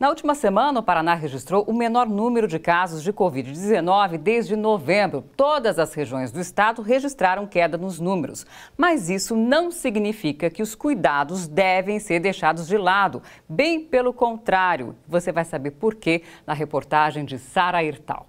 Na última semana, o Paraná registrou o menor número de casos de Covid-19 desde novembro. Todas as regiões do estado registraram queda nos números. Mas isso não significa que os cuidados devem ser deixados de lado. Bem pelo contrário. Você vai saber por quê na reportagem de Sara Irtal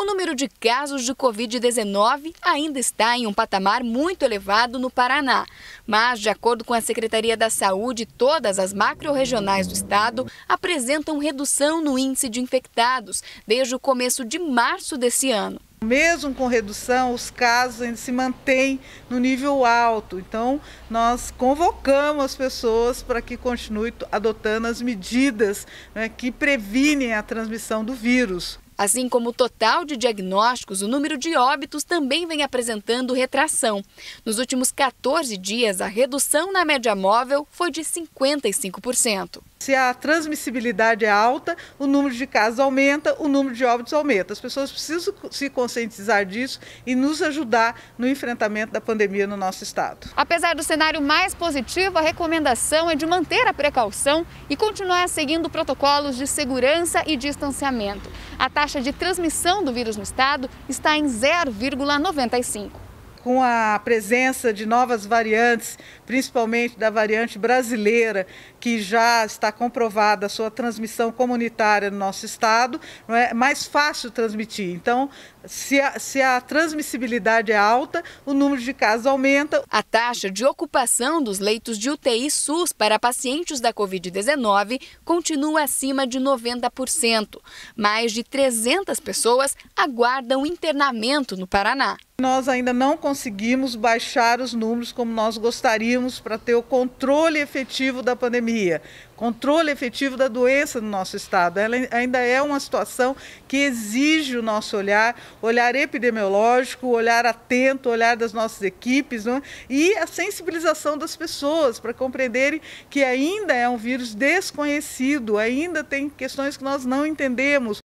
o número de casos de Covid-19 ainda está em um patamar muito elevado no Paraná. Mas, de acordo com a Secretaria da Saúde, todas as macro-regionais do estado apresentam redução no índice de infectados desde o começo de março desse ano. Mesmo com redução, os casos ainda se mantêm no nível alto. Então, nós convocamos as pessoas para que continuem adotando as medidas né, que previnem a transmissão do vírus. Assim como o total de diagnósticos, o número de óbitos também vem apresentando retração. Nos últimos 14 dias, a redução na média móvel foi de 55%. Se a transmissibilidade é alta, o número de casos aumenta, o número de óbitos aumenta. As pessoas precisam se conscientizar disso e nos ajudar no enfrentamento da pandemia no nosso estado. Apesar do cenário mais positivo, a recomendação é de manter a precaução e continuar seguindo protocolos de segurança e distanciamento. A taxa taxa de transmissão do vírus no estado está em 0,95 com a presença de novas variantes, principalmente da variante brasileira, que já está comprovada a sua transmissão comunitária no nosso estado, não é mais fácil transmitir. Então, se a, se a transmissibilidade é alta, o número de casos aumenta. A taxa de ocupação dos leitos de UTI SUS para pacientes da Covid-19 continua acima de 90%. Mais de 300 pessoas aguardam internamento no Paraná. Nós ainda não conseguimos baixar os números como nós gostaríamos para ter o controle efetivo da pandemia, controle efetivo da doença no nosso estado. Ela ainda é uma situação que exige o nosso olhar, olhar epidemiológico, olhar atento, olhar das nossas equipes não? É? e a sensibilização das pessoas para compreenderem que ainda é um vírus desconhecido, ainda tem questões que nós não entendemos.